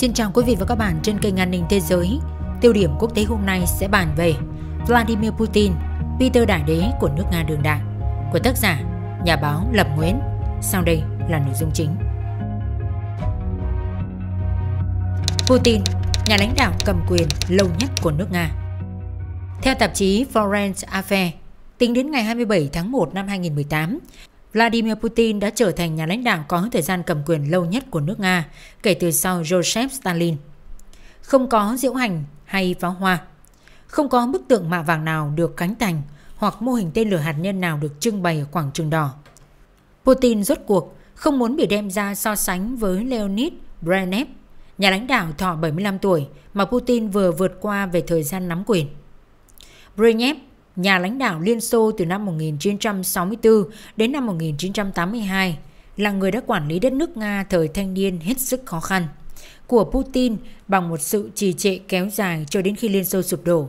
Xin chào quý vị và các bạn trên kênh An ninh Thế giới. Tiêu điểm quốc tế hôm nay sẽ bàn về Vladimir Putin, Peter Đại Đế của nước Nga đường đại của tác giả, nhà báo Lập Nguyễn. Sau đây là nội dung chính. Putin, nhà lãnh đạo cầm quyền lâu nhất của nước Nga. Theo tạp chí Foreign Affairs, tính đến ngày 27 tháng 1 năm 2018, Vladimir Putin đã trở thành nhà lãnh đạo có thời gian cầm quyền lâu nhất của nước Nga kể từ sau Joseph Stalin. Không có diễu hành hay pháo hoa, không có bức tượng mạ vàng nào được cánh thành hoặc mô hình tên lửa hạt nhân nào được trưng bày ở quảng trường đỏ. Putin rốt cuộc không muốn bị đem ra so sánh với Leonid Brezhnev, nhà lãnh đạo thọ 75 tuổi mà Putin vừa vượt qua về thời gian nắm quyền. Brezhnev nhà lãnh đạo Liên Xô từ năm 1964 đến năm 1982, là người đã quản lý đất nước Nga thời thanh niên hết sức khó khăn của Putin bằng một sự trì trệ kéo dài cho đến khi Liên Xô sụp đổ.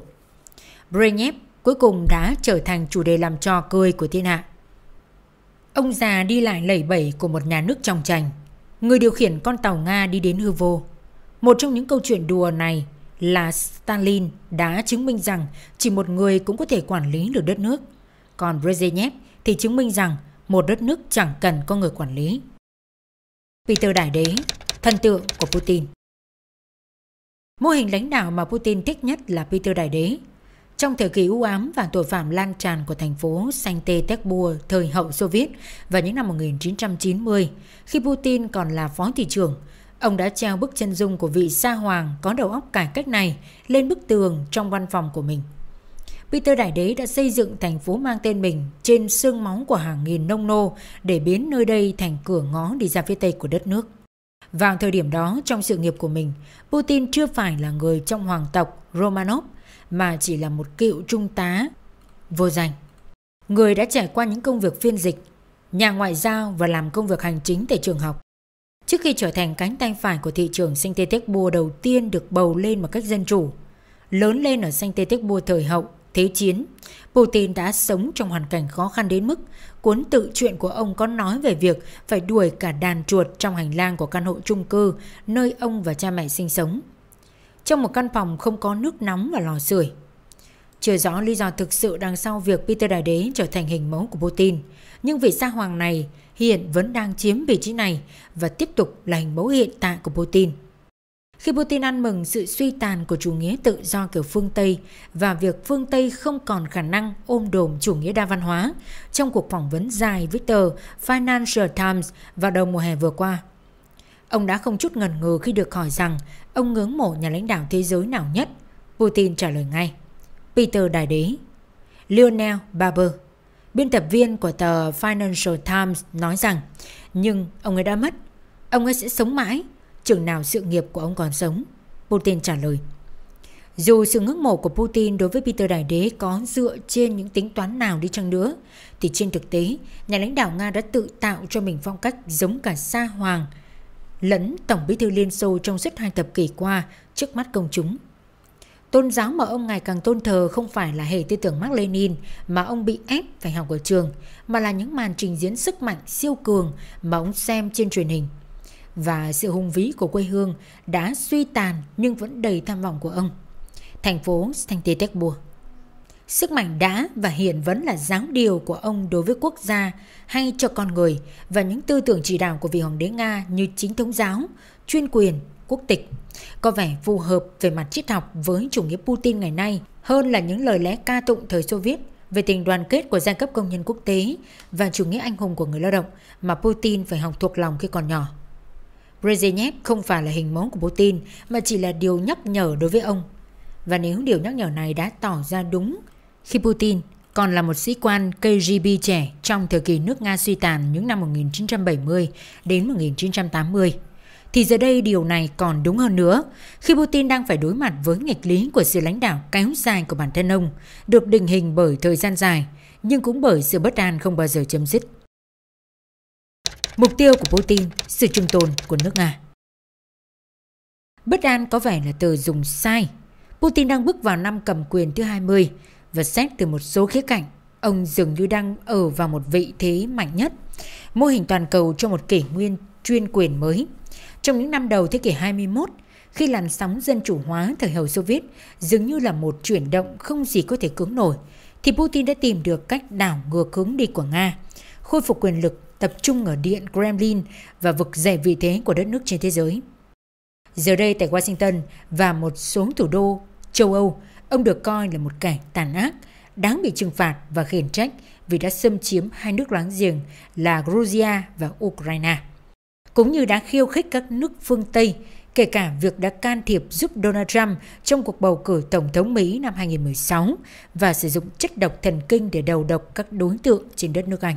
Brezhnev cuối cùng đã trở thành chủ đề làm trò cười của thiên hạ. Ông già đi lại lẩy bẩy của một nhà nước trong trành, người điều khiển con tàu Nga đi đến hư vô. Một trong những câu chuyện đùa này là Stalin đã chứng minh rằng chỉ một người cũng có thể quản lý được đất nước. Còn Brezhnev thì chứng minh rằng một đất nước chẳng cần có người quản lý. Peter Đại Đế, thần tượng của Putin Mô hình lãnh đạo mà Putin thích nhất là Peter Đại Đế. Trong thời kỳ u ám và tội phạm lan tràn của thành phố Saint Petersburg thời hậu Soviet và những năm 1990, khi Putin còn là phó thị trưởng, Ông đã treo bức chân dung của vị sa hoàng có đầu óc cải cách này lên bức tường trong văn phòng của mình. Peter Đại Đế đã xây dựng thành phố mang tên mình trên xương máu của hàng nghìn nông nô để biến nơi đây thành cửa ngõ đi ra phía Tây của đất nước. Vào thời điểm đó, trong sự nghiệp của mình, Putin chưa phải là người trong hoàng tộc Romanov mà chỉ là một cựu trung tá vô danh. Người đã trải qua những công việc phiên dịch, nhà ngoại giao và làm công việc hành chính tại trường học. Trước khi trở thành cánh tay phải của thị trường Saint Petersburg đầu tiên được bầu lên một cách dân chủ, lớn lên ở Saint Petersburg thời hậu, thế chiến, Putin đã sống trong hoàn cảnh khó khăn đến mức cuốn tự truyện của ông có nói về việc phải đuổi cả đàn chuột trong hành lang của căn hộ chung cư nơi ông và cha mẹ sinh sống. Trong một căn phòng không có nước nóng và lò sưởi. Chưa rõ lý do thực sự đằng sau việc Peter Đại Đế trở thành hình mẫu của Putin, nhưng vị sa hoàng này hiện vẫn đang chiếm vị trí này và tiếp tục là hình mẫu hiện tại của Putin. Khi Putin ăn mừng sự suy tàn của chủ nghĩa tự do kiểu phương Tây và việc phương Tây không còn khả năng ôm đồm chủ nghĩa đa văn hóa trong cuộc phỏng vấn dài với tờ Financial Times vào đầu mùa hè vừa qua, ông đã không chút ngần ngừ khi được hỏi rằng ông ngưỡng mộ nhà lãnh đạo thế giới nào nhất. Putin trả lời ngay, Peter Đại Đế, Lionel Barber. Biên tập viên của tờ Financial Times nói rằng Nhưng ông ấy đã mất Ông ấy sẽ sống mãi Chừng nào sự nghiệp của ông còn sống Putin trả lời dù sự ngưỡng mộ của Putin đối với Peter Đại Đế có dựa trên những tính toán nào đi chăng nữa, thì trên thực tế, nhà lãnh đạo Nga đã tự tạo cho mình phong cách giống cả Sa Hoàng lẫn Tổng bí thư Liên Xô trong suốt hai thập kỷ qua trước mắt công chúng. Tôn giáo mà ông ngày càng tôn thờ không phải là hệ tư tưởng Mark Lenin mà ông bị ép phải học ở trường, mà là những màn trình diễn sức mạnh siêu cường mà ông xem trên truyền hình. Và sự hùng vĩ của quê hương đã suy tàn nhưng vẫn đầy tham vọng của ông. Thành phố Sankt Petersburg Sức mạnh đã và hiện vẫn là giáo điều của ông đối với quốc gia hay cho con người và những tư tưởng chỉ đạo của vị hoàng đế Nga như chính thống giáo, chuyên quyền quốc tịch có vẻ phù hợp về mặt triết học với chủ nghĩa Putin ngày nay hơn là những lời lẽ ca tụng thời Xô Viết về tình đoàn kết của giai cấp công nhân quốc tế và chủ nghĩa anh hùng của người lao động mà Putin phải học thuộc lòng khi còn nhỏ. Brezhnev không phải là hình mẫu của Putin mà chỉ là điều nhắc nhở đối với ông. Và nếu điều nhắc nhở này đã tỏ ra đúng khi Putin còn là một sĩ quan KGB trẻ trong thời kỳ nước Nga suy tàn những năm 1970 đến 1980 thì giờ đây điều này còn đúng hơn nữa khi Putin đang phải đối mặt với nghịch lý của sự lãnh đạo kéo dài của bản thân ông, được định hình bởi thời gian dài, nhưng cũng bởi sự bất an không bao giờ chấm dứt. Mục tiêu của Putin, sự trung tồn của nước Nga Bất an có vẻ là từ dùng sai. Putin đang bước vào năm cầm quyền thứ 20 và xét từ một số khía cạnh, ông dường như đang ở vào một vị thế mạnh nhất, mô hình toàn cầu cho một kỷ nguyên chuyên quyền mới – trong những năm đầu thế kỷ 21, khi làn sóng dân chủ hóa thời hậu Xô Viết dường như là một chuyển động không gì có thể cưỡng nổi, thì Putin đã tìm được cách đảo ngược hướng đi của Nga, khôi phục quyền lực tập trung ở điện Kremlin và vực dậy vị thế của đất nước trên thế giới. Giờ đây tại Washington và một số thủ đô châu Âu, ông được coi là một kẻ tàn ác, đáng bị trừng phạt và khiển trách vì đã xâm chiếm hai nước láng giềng là Georgia và Ukraine cũng như đã khiêu khích các nước phương Tây, kể cả việc đã can thiệp giúp Donald Trump trong cuộc bầu cử Tổng thống Mỹ năm 2016 và sử dụng chất độc thần kinh để đầu độc các đối tượng trên đất nước Anh.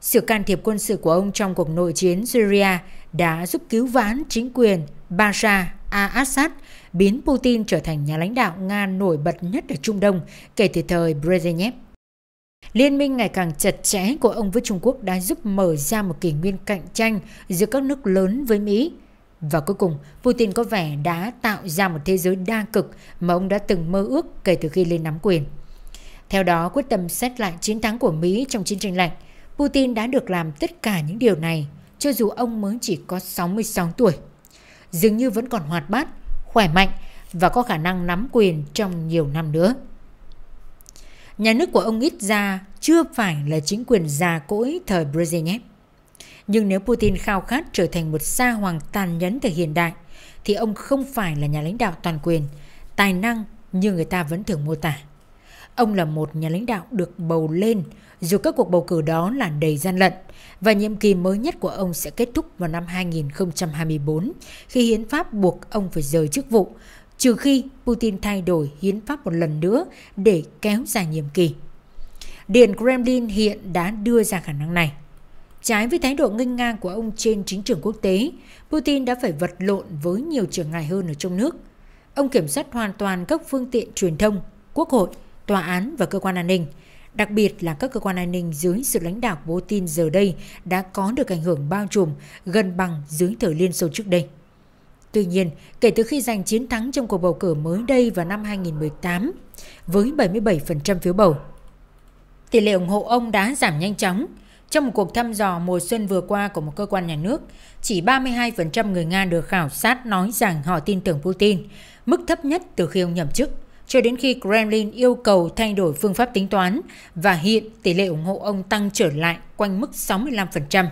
Sự can thiệp quân sự của ông trong cuộc nội chiến Syria đã giúp cứu vãn chính quyền Bashar al-Assad biến Putin trở thành nhà lãnh đạo Nga nổi bật nhất ở Trung Đông kể từ thời Brezhnev. Liên minh ngày càng chặt chẽ của ông với Trung Quốc đã giúp mở ra một kỷ nguyên cạnh tranh giữa các nước lớn với Mỹ. Và cuối cùng, Putin có vẻ đã tạo ra một thế giới đa cực mà ông đã từng mơ ước kể từ khi lên nắm quyền. Theo đó, quyết tâm xét lại chiến thắng của Mỹ trong chiến tranh lạnh, Putin đã được làm tất cả những điều này, cho dù ông mới chỉ có 66 tuổi. Dường như vẫn còn hoạt bát, khỏe mạnh và có khả năng nắm quyền trong nhiều năm nữa. Nhà nước của ông ít ra chưa phải là chính quyền già cỗi thời Brezhnev. Nhưng nếu Putin khao khát trở thành một sa hoàng tàn nhẫn thời hiện đại, thì ông không phải là nhà lãnh đạo toàn quyền, tài năng như người ta vẫn thường mô tả. Ông là một nhà lãnh đạo được bầu lên dù các cuộc bầu cử đó là đầy gian lận và nhiệm kỳ mới nhất của ông sẽ kết thúc vào năm 2024 khi hiến pháp buộc ông phải rời chức vụ trừ khi Putin thay đổi hiến pháp một lần nữa để kéo dài nhiệm kỳ. Điện Kremlin hiện đã đưa ra khả năng này. Trái với thái độ nghênh ngang của ông trên chính trường quốc tế, Putin đã phải vật lộn với nhiều trở ngại hơn ở trong nước. Ông kiểm soát hoàn toàn các phương tiện truyền thông, quốc hội, tòa án và cơ quan an ninh, đặc biệt là các cơ quan an ninh dưới sự lãnh đạo của Putin giờ đây đã có được ảnh hưởng bao trùm gần bằng dưới thời Liên Xô trước đây. Tuy nhiên, kể từ khi giành chiến thắng trong cuộc bầu cử mới đây vào năm 2018 với 77% phiếu bầu, tỷ lệ ủng hộ ông đã giảm nhanh chóng. Trong một cuộc thăm dò mùa xuân vừa qua của một cơ quan nhà nước, chỉ 32% người Nga được khảo sát nói rằng họ tin tưởng Putin, mức thấp nhất từ khi ông nhậm chức, cho đến khi Kremlin yêu cầu thay đổi phương pháp tính toán và hiện tỷ lệ ủng hộ ông tăng trở lại quanh mức 65%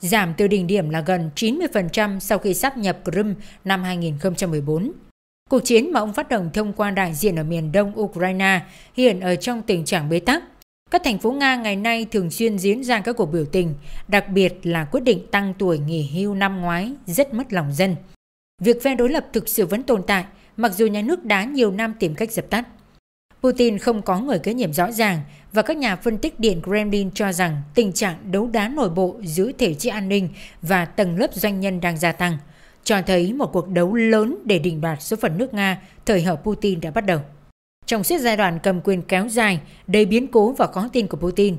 giảm từ đỉnh điểm là gần 90% sau khi sắp nhập Crimea năm 2014. Cuộc chiến mà ông phát động thông qua đại diện ở miền đông Ukraine hiện ở trong tình trạng bế tắc. Các thành phố Nga ngày nay thường xuyên diễn ra các cuộc biểu tình, đặc biệt là quyết định tăng tuổi nghỉ hưu năm ngoái rất mất lòng dân. Việc phe đối lập thực sự vẫn tồn tại, mặc dù nhà nước đã nhiều năm tìm cách dập tắt. Putin không có người kế nhiệm rõ ràng và các nhà phân tích Điện Kremlin cho rằng tình trạng đấu đá nội bộ giữa thể chế an ninh và tầng lớp doanh nhân đang gia tăng, cho thấy một cuộc đấu lớn để định đoạt số phận nước Nga thời hậu Putin đã bắt đầu. Trong suốt giai đoạn cầm quyền kéo dài, đầy biến cố và khó tin của Putin,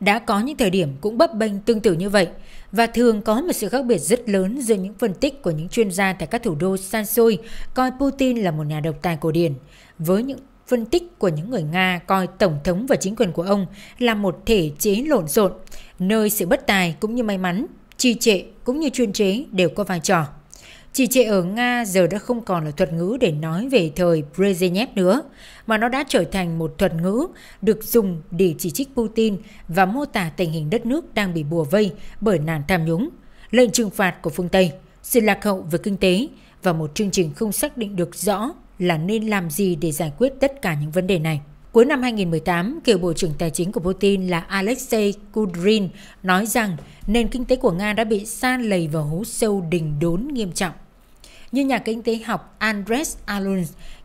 đã có những thời điểm cũng bấp bênh tương tự như vậy và thường có một sự khác biệt rất lớn giữa những phân tích của những chuyên gia tại các thủ đô xa xôi coi Putin là một nhà độc tài cổ điển với những Phân tích của những người Nga coi Tổng thống và chính quyền của ông là một thể chế lộn xộn, nơi sự bất tài cũng như may mắn, trì trệ cũng như chuyên chế đều có vai trò. Trì trệ ở Nga giờ đã không còn là thuật ngữ để nói về thời Brezhnev nữa, mà nó đã trở thành một thuật ngữ được dùng để chỉ trích Putin và mô tả tình hình đất nước đang bị bùa vây bởi nạn tham nhũng, lệnh trừng phạt của phương Tây, sự lạc hậu về kinh tế và một chương trình không xác định được rõ là nên làm gì để giải quyết tất cả những vấn đề này. Cuối năm 2018, cựu Bộ trưởng Tài chính của Putin là Alexei Kudrin nói rằng nền kinh tế của Nga đã bị san lầy vào hố sâu đình đốn nghiêm trọng. Như nhà kinh tế học Andres Alun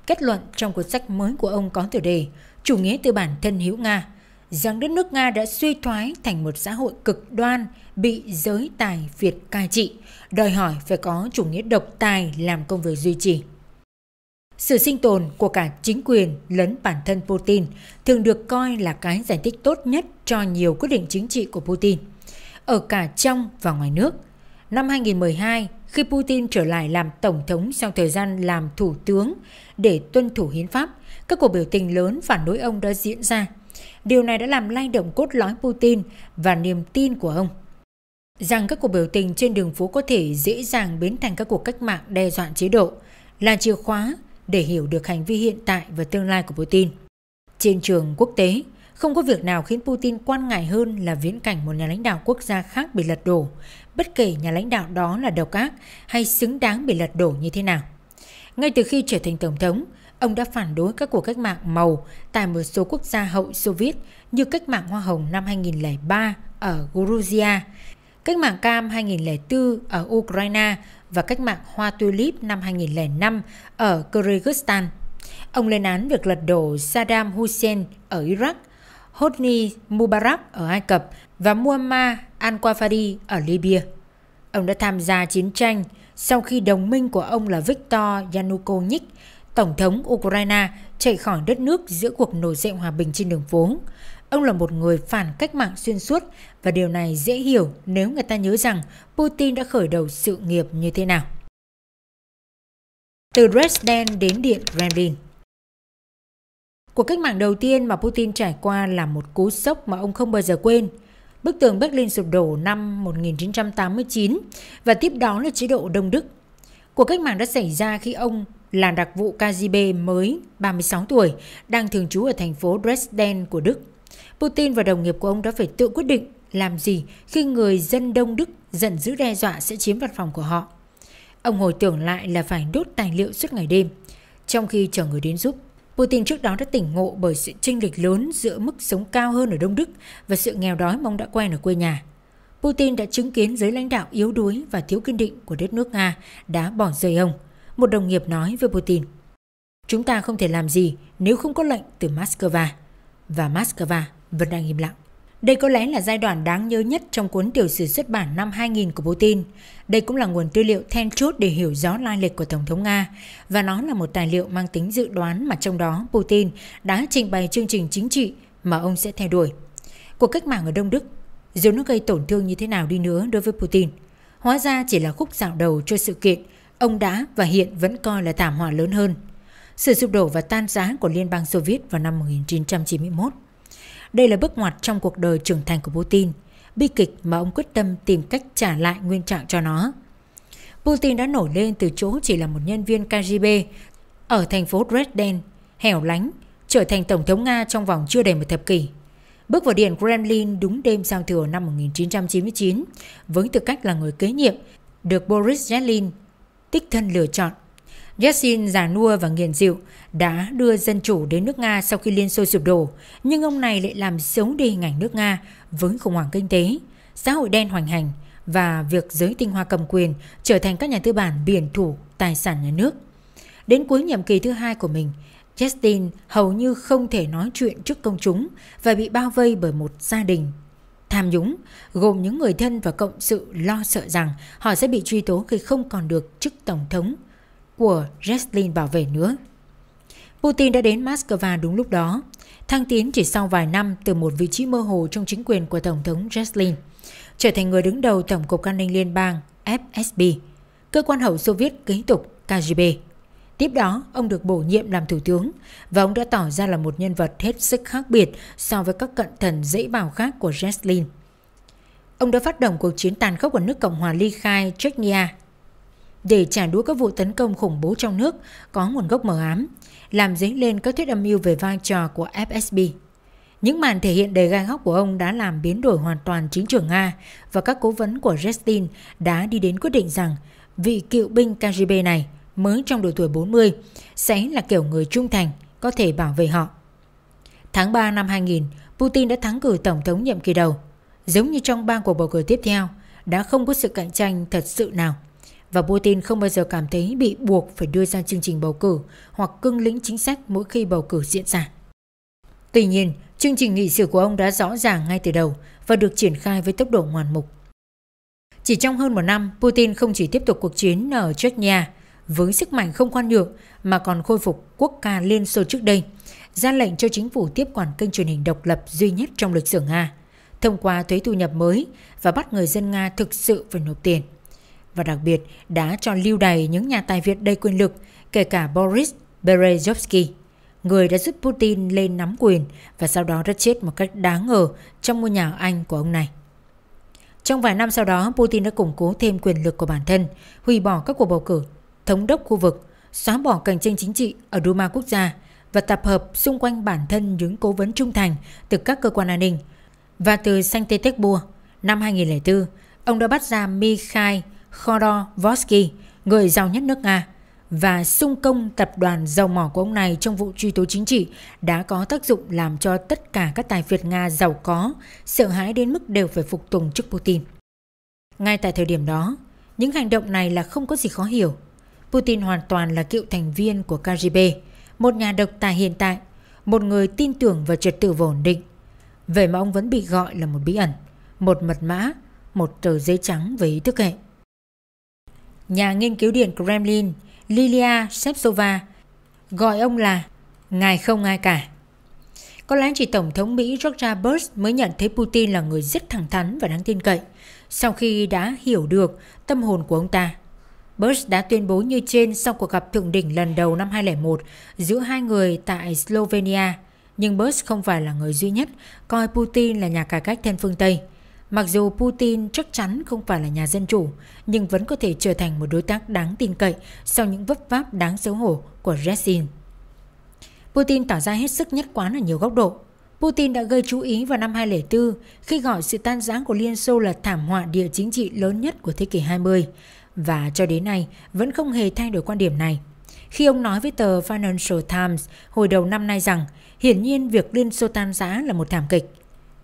kết luận trong cuốn sách mới của ông có tựa đề Chủ nghĩa tư bản thân hữu Nga, rằng đất nước Nga đã suy thoái thành một xã hội cực đoan bị giới tài Việt cai trị, đòi hỏi phải có chủ nghĩa độc tài làm công việc duy trì. Sự sinh tồn của cả chính quyền lẫn bản thân Putin thường được coi là cái giải thích tốt nhất cho nhiều quyết định chính trị của Putin, ở cả trong và ngoài nước. Năm 2012, khi Putin trở lại làm tổng thống sau thời gian làm thủ tướng để tuân thủ hiến pháp, các cuộc biểu tình lớn phản đối ông đã diễn ra. Điều này đã làm lay động cốt lõi Putin và niềm tin của ông rằng các cuộc biểu tình trên đường phố có thể dễ dàng biến thành các cuộc cách mạng đe dọa chế độ là chìa khóa để hiểu được hành vi hiện tại và tương lai của Putin. Trên trường quốc tế, không có việc nào khiến Putin quan ngại hơn là viễn cảnh một nhà lãnh đạo quốc gia khác bị lật đổ, bất kể nhà lãnh đạo đó là độc ác hay xứng đáng bị lật đổ như thế nào. Ngay từ khi trở thành tổng thống, ông đã phản đối các cuộc cách mạng màu tại một số quốc gia hậu Xô Viết như cách mạng Hoa Hồng năm 2003 ở Georgia, cách mạng Cam 2004 ở Ukraine và cách mạng Hoa Tulip năm 2005 ở Kyrgyzstan. Ông lên án việc lật đổ Saddam Hussein ở Iraq, Hosni Mubarak ở Ai Cập và Muammar al-Qaddafi ở Libya. Ông đã tham gia chiến tranh sau khi đồng minh của ông là Viktor Yanukovych Tổng thống Ukraine chạy khỏi đất nước giữa cuộc nổi dậy hòa bình trên đường phố. Ông là một người phản cách mạng xuyên suốt và điều này dễ hiểu nếu người ta nhớ rằng Putin đã khởi đầu sự nghiệp như thế nào. Từ Dresden đến Điện Kremlin Cuộc cách mạng đầu tiên mà Putin trải qua là một cú sốc mà ông không bao giờ quên. Bức tường Berlin sụp đổ năm 1989 và tiếp đó là chế độ Đông Đức. Cuộc cách mạng đã xảy ra khi ông là đặc vụ KGB mới 36 tuổi, đang thường trú ở thành phố Dresden của Đức. Putin và đồng nghiệp của ông đã phải tự quyết định làm gì khi người dân Đông Đức giận dữ đe dọa sẽ chiếm văn phòng của họ. Ông hồi tưởng lại là phải đốt tài liệu suốt ngày đêm, trong khi chờ người đến giúp. Putin trước đó đã tỉnh ngộ bởi sự chênh lệch lớn giữa mức sống cao hơn ở Đông Đức và sự nghèo đói mong đã quen ở quê nhà. Putin đã chứng kiến giới lãnh đạo yếu đuối và thiếu kiên định của đất nước Nga đã bỏ rơi ông – một đồng nghiệp nói với Putin. Chúng ta không thể làm gì nếu không có lệnh từ Moscow. Và Moscow vẫn đang im lặng. Đây có lẽ là giai đoạn đáng nhớ nhất trong cuốn tiểu sử xuất bản năm 2000 của Putin. Đây cũng là nguồn tư liệu then chốt để hiểu rõ lai lịch của Tổng thống Nga và nó là một tài liệu mang tính dự đoán mà trong đó Putin đã trình bày chương trình chính trị mà ông sẽ theo đuổi. Cuộc cách mạng ở Đông Đức, dù nó gây tổn thương như thế nào đi nữa đối với Putin, hóa ra chỉ là khúc dạo đầu cho sự kiện – ông đã và hiện vẫn coi là thảm họa lớn hơn sự sụp đổ và tan rã của Liên bang Xô Viết vào năm 1991. Đây là bước ngoặt trong cuộc đời trưởng thành của Putin, bi kịch mà ông quyết tâm tìm cách trả lại nguyên trạng cho nó. Putin đã nổi lên từ chỗ chỉ là một nhân viên KGB ở thành phố Dresden, hẻo lánh, trở thành Tổng thống Nga trong vòng chưa đầy một thập kỷ. Bước vào Điện Kremlin đúng đêm giao thừa năm 1999 với tư cách là người kế nhiệm được Boris Yeltsin đích thân lựa chọn. Yeltsin già nua và nghiền rượu đã đưa dân chủ đến nước Nga sau khi Liên Xô sụp đổ, nhưng ông này lại làm xấu đi hình ảnh nước Nga với khủng hoảng kinh tế, xã hội đen hoành hành và việc giới tinh hoa cầm quyền trở thành các nhà tư bản biển thủ tài sản nhà nước. Đến cuối nhiệm kỳ thứ hai của mình, Justin hầu như không thể nói chuyện trước công chúng và bị bao vây bởi một gia đình tham nhũng gồm những người thân và cộng sự lo sợ rằng họ sẽ bị truy tố khi không còn được chức tổng thống của Wrestling bảo vệ nữa. Putin đã đến Moscow đúng lúc đó, thăng tiến chỉ sau vài năm từ một vị trí mơ hồ trong chính quyền của Tổng thống Wrestling, trở thành người đứng đầu Tổng cục An ninh Liên bang FSB, cơ quan hậu Soviet kế tục KGB. Tiếp đó, ông được bổ nhiệm làm thủ tướng và ông đã tỏ ra là một nhân vật hết sức khác biệt so với các cận thần dễ bào khác của Jeslin. Ông đã phát động cuộc chiến tàn khốc ở nước Cộng hòa Ly Khai, Chechnya để trả đũa các vụ tấn công khủng bố trong nước có nguồn gốc mờ ám, làm dấy lên các thuyết âm mưu về vai trò của FSB. Những màn thể hiện đầy gai góc của ông đã làm biến đổi hoàn toàn chính trường Nga và các cố vấn của Justin đã đi đến quyết định rằng vị cựu binh KGB này – mới trong độ tuổi 40 sẽ là kiểu người trung thành có thể bảo vệ họ. Tháng 3 năm 2000, Putin đã thắng cử tổng thống nhiệm kỳ đầu. Giống như trong ba cuộc bầu cử tiếp theo, đã không có sự cạnh tranh thật sự nào. Và Putin không bao giờ cảm thấy bị buộc phải đưa ra chương trình bầu cử hoặc cưng lĩnh chính sách mỗi khi bầu cử diễn ra. Tuy nhiên, chương trình nghị sự của ông đã rõ ràng ngay từ đầu và được triển khai với tốc độ ngoạn mục. Chỉ trong hơn một năm, Putin không chỉ tiếp tục cuộc chiến ở Chechnya với sức mạnh không khoan nhượng mà còn khôi phục quốc ca Liên Xô trước đây, ra lệnh cho chính phủ tiếp quản kênh truyền hình độc lập duy nhất trong lịch sử Nga, thông qua thuế thu nhập mới và bắt người dân Nga thực sự phải nộp tiền. Và đặc biệt đã cho lưu đày những nhà tài Việt đầy quyền lực, kể cả Boris Berezovsky, người đã giúp Putin lên nắm quyền và sau đó đã chết một cách đáng ngờ trong ngôi nhà Anh của ông này. Trong vài năm sau đó, Putin đã củng cố thêm quyền lực của bản thân, hủy bỏ các cuộc bầu cử thống đốc khu vực, xóa bỏ cạnh tranh chính trị ở Duma quốc gia và tập hợp xung quanh bản thân những cố vấn trung thành từ các cơ quan an ninh. Và từ Saint Petersburg năm 2004, ông đã bắt ra Mikhail Khodorkovsky, người giàu nhất nước Nga, và xung công tập đoàn dầu mỏ của ông này trong vụ truy tố chính trị đã có tác dụng làm cho tất cả các tài phiệt Nga giàu có sợ hãi đến mức đều phải phục tùng trước Putin. Ngay tại thời điểm đó, những hành động này là không có gì khó hiểu – Putin hoàn toàn là cựu thành viên của KGB, một nhà độc tài hiện tại, một người tin tưởng vào trật tự và ổn định. Vậy mà ông vẫn bị gọi là một bí ẩn, một mật mã, một tờ giấy trắng về ý thức hệ. Nhà nghiên cứu điện Kremlin Lilia Shevsova gọi ông là ngài không ai cả. Có lẽ chỉ Tổng thống Mỹ George Bush mới nhận thấy Putin là người rất thẳng thắn và đáng tin cậy sau khi đã hiểu được tâm hồn của ông ta. Bush đã tuyên bố như trên sau cuộc gặp thượng đỉnh lần đầu năm 2001 giữa hai người tại Slovenia. Nhưng Bush không phải là người duy nhất coi Putin là nhà cải cách thân phương Tây. Mặc dù Putin chắc chắn không phải là nhà dân chủ, nhưng vẫn có thể trở thành một đối tác đáng tin cậy sau những vấp váp đáng xấu hổ của Yeltsin. Putin tỏ ra hết sức nhất quán ở nhiều góc độ. Putin đã gây chú ý vào năm 2004 khi gọi sự tan rã của Liên Xô là thảm họa địa chính trị lớn nhất của thế kỷ 20 và cho đến nay vẫn không hề thay đổi quan điểm này khi ông nói với tờ Financial Times hồi đầu năm nay rằng hiển nhiên việc Liên Xô tan rã là một thảm kịch.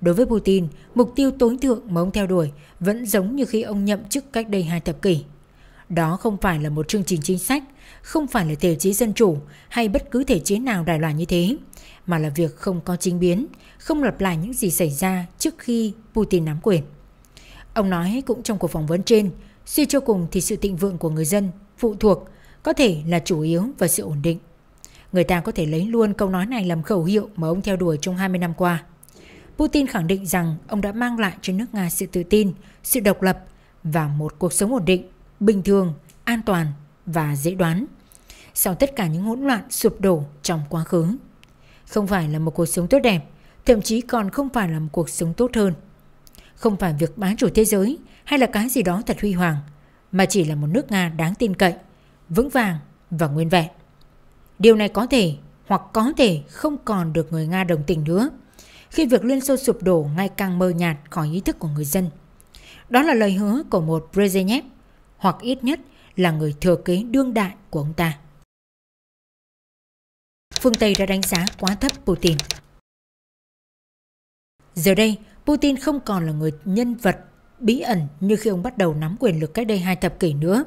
Đối với Putin, mục tiêu tối thượng mà ông theo đuổi vẫn giống như khi ông nhậm chức cách đây hai thập kỷ. Đó không phải là một chương trình chính sách, không phải là thể chế dân chủ hay bất cứ thể chế nào đại loại như thế, mà là việc không có chính biến, không lặp lại những gì xảy ra trước khi Putin nắm quyền. Ông nói cũng trong cuộc phỏng vấn trên, Suy cho cùng thì sự thịnh vượng của người dân phụ thuộc có thể là chủ yếu vào sự ổn định. Người ta có thể lấy luôn câu nói này làm khẩu hiệu mà ông theo đuổi trong 20 năm qua. Putin khẳng định rằng ông đã mang lại cho nước Nga sự tự tin, sự độc lập và một cuộc sống ổn định, bình thường, an toàn và dễ đoán. Sau tất cả những hỗn loạn sụp đổ trong quá khứ, không phải là một cuộc sống tốt đẹp, thậm chí còn không phải là một cuộc sống tốt hơn. Không phải việc bá chủ thế giới hay là cái gì đó thật huy hoàng mà chỉ là một nước Nga đáng tin cậy, vững vàng và nguyên vẹn. Điều này có thể hoặc có thể không còn được người Nga đồng tình nữa khi việc Liên Xô sụp đổ ngày càng mờ nhạt khỏi ý thức của người dân. Đó là lời hứa của một Brezhnev hoặc ít nhất là người thừa kế đương đại của ông ta. Phương Tây đã đánh giá quá thấp Putin. Giờ đây, Putin không còn là người nhân vật bí ẩn như khi ông bắt đầu nắm quyền lực cách đây hai thập kỷ nữa.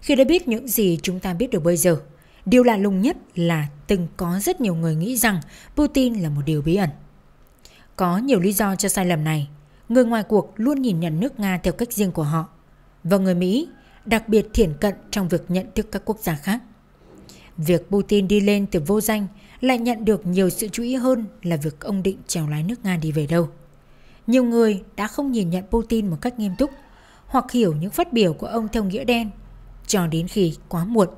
Khi đã biết những gì chúng ta biết được bây giờ, điều lạ lùng nhất là từng có rất nhiều người nghĩ rằng Putin là một điều bí ẩn. Có nhiều lý do cho sai lầm này. Người ngoài cuộc luôn nhìn nhận nước Nga theo cách riêng của họ. Và người Mỹ đặc biệt thiển cận trong việc nhận thức các quốc gia khác. Việc Putin đi lên từ vô danh lại nhận được nhiều sự chú ý hơn là việc ông định trèo lái nước Nga đi về đâu. Nhiều người đã không nhìn nhận Putin một cách nghiêm túc hoặc hiểu những phát biểu của ông theo nghĩa đen cho đến khi quá muộn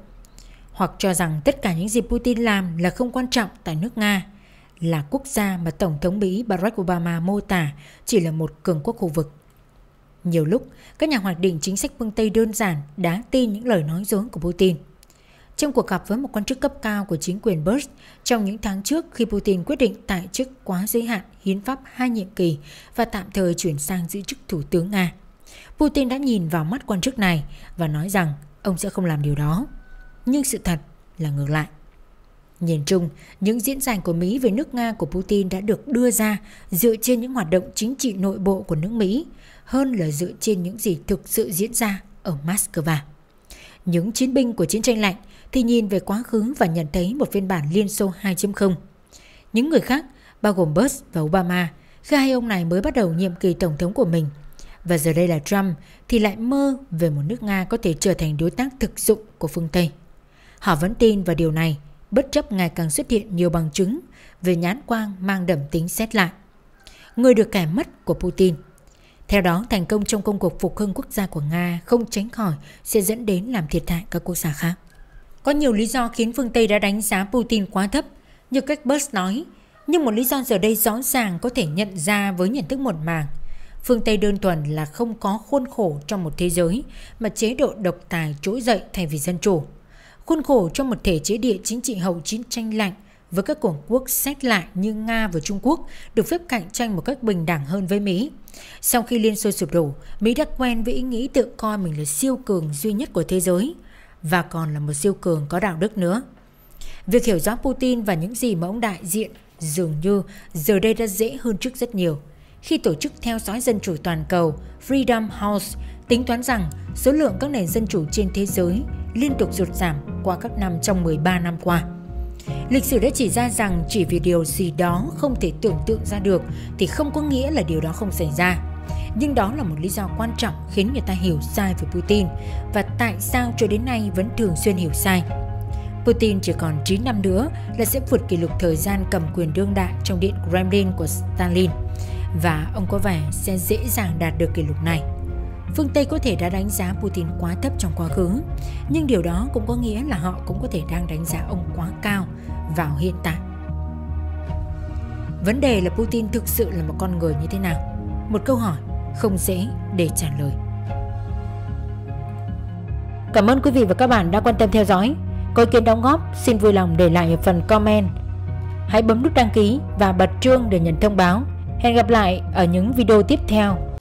hoặc cho rằng tất cả những gì Putin làm là không quan trọng tại nước Nga là quốc gia mà Tổng thống Mỹ Barack Obama mô tả chỉ là một cường quốc khu vực. Nhiều lúc, các nhà hoạch định chính sách phương Tây đơn giản đã tin những lời nói dối của Putin – trong cuộc gặp với một quan chức cấp cao của chính quyền Bush trong những tháng trước khi Putin quyết định tại chức quá giới hạn hiến pháp hai nhiệm kỳ và tạm thời chuyển sang giữ chức thủ tướng Nga. Putin đã nhìn vào mắt quan chức này và nói rằng ông sẽ không làm điều đó. Nhưng sự thật là ngược lại. Nhìn chung, những diễn giải của Mỹ về nước Nga của Putin đã được đưa ra dựa trên những hoạt động chính trị nội bộ của nước Mỹ hơn là dựa trên những gì thực sự diễn ra ở Moscow. Những chiến binh của chiến tranh lạnh thì nhìn về quá khứ và nhận thấy một phiên bản Liên Xô 2.0. Những người khác, bao gồm Bush và Obama, khi hai ông này mới bắt đầu nhiệm kỳ tổng thống của mình, và giờ đây là Trump thì lại mơ về một nước Nga có thể trở thành đối tác thực dụng của phương Tây. Họ vẫn tin vào điều này, bất chấp ngày càng xuất hiện nhiều bằng chứng về nhãn quang mang đậm tính xét lại. Người được kẻ mất của Putin. Theo đó, thành công trong công cuộc phục hưng quốc gia của Nga không tránh khỏi sẽ dẫn đến làm thiệt hại các quốc gia khác. Có nhiều lý do khiến phương Tây đã đánh giá Putin quá thấp, như cách Burst nói, nhưng một lý do giờ đây rõ ràng có thể nhận ra với nhận thức một màng. Phương Tây đơn thuần là không có khuôn khổ trong một thế giới mà chế độ độc tài trỗi dậy thay vì dân chủ. Khuôn khổ trong một thể chế địa chính trị hậu chiến tranh lạnh với các cường quốc xét lại như Nga và Trung Quốc được phép cạnh tranh một cách bình đẳng hơn với Mỹ. Sau khi Liên Xô sụp đổ, Mỹ đã quen với ý nghĩ tự coi mình là siêu cường duy nhất của thế giới – và còn là một siêu cường có đạo đức nữa. Việc hiểu rõ Putin và những gì mà ông đại diện dường như giờ đây đã dễ hơn trước rất nhiều. Khi tổ chức theo dõi dân chủ toàn cầu Freedom House tính toán rằng số lượng các nền dân chủ trên thế giới liên tục rụt giảm qua các năm trong 13 năm qua. Lịch sử đã chỉ ra rằng chỉ vì điều gì đó không thể tưởng tượng ra được thì không có nghĩa là điều đó không xảy ra nhưng đó là một lý do quan trọng khiến người ta hiểu sai về Putin và tại sao cho đến nay vẫn thường xuyên hiểu sai. Putin chỉ còn 9 năm nữa là sẽ vượt kỷ lục thời gian cầm quyền đương đại trong điện Kremlin của Stalin và ông có vẻ sẽ dễ dàng đạt được kỷ lục này. Phương Tây có thể đã đánh giá Putin quá thấp trong quá khứ, nhưng điều đó cũng có nghĩa là họ cũng có thể đang đánh giá ông quá cao vào hiện tại. Vấn đề là Putin thực sự là một con người như thế nào? Một câu hỏi không dễ để trả lời. Cảm ơn quý vị và các bạn đã quan tâm theo dõi. Có ý kiến đóng góp xin vui lòng để lại ở phần comment. Hãy bấm nút đăng ký và bật chuông để nhận thông báo. Hẹn gặp lại ở những video tiếp theo.